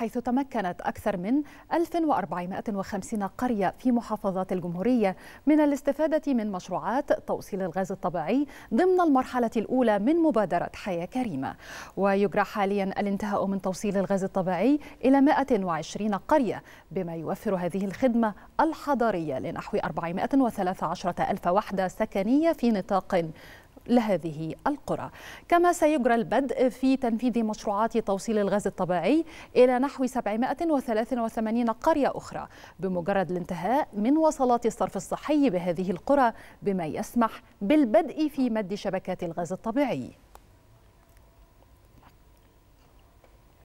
حيث تمكنت أكثر من 1450 قرية في محافظات الجمهورية من الاستفادة من مشروعات توصيل الغاز الطبيعي ضمن المرحلة الأولى من مبادرة حياة كريمة ويجرى حاليا الانتهاء من توصيل الغاز الطبيعي إلى 120 قرية بما يوفر هذه الخدمة الحضارية لنحو 413 ألف وحدة سكنية في نطاق لهذه القرى كما سيجرى البدء في تنفيذ مشروعات توصيل الغاز الطبيعي إلى نحو 783 قرية أخرى بمجرد الانتهاء من وصلات الصرف الصحي بهذه القرى بما يسمح بالبدء في مد شبكات الغاز الطبيعي